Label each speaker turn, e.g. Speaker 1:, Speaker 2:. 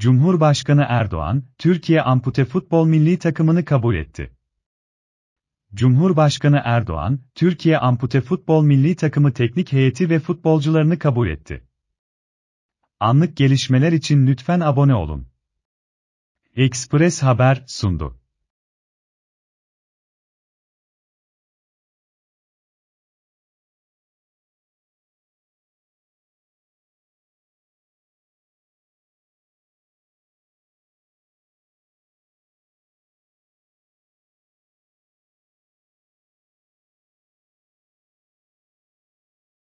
Speaker 1: Cumhurbaşkanı Erdoğan, Türkiye ampute futbol milli takımını kabul etti. Cumhurbaşkanı Erdoğan, Türkiye ampute futbol milli takımı teknik heyeti ve futbolcularını kabul etti. Anlık gelişmeler için lütfen abone olun. Express Haber sundu.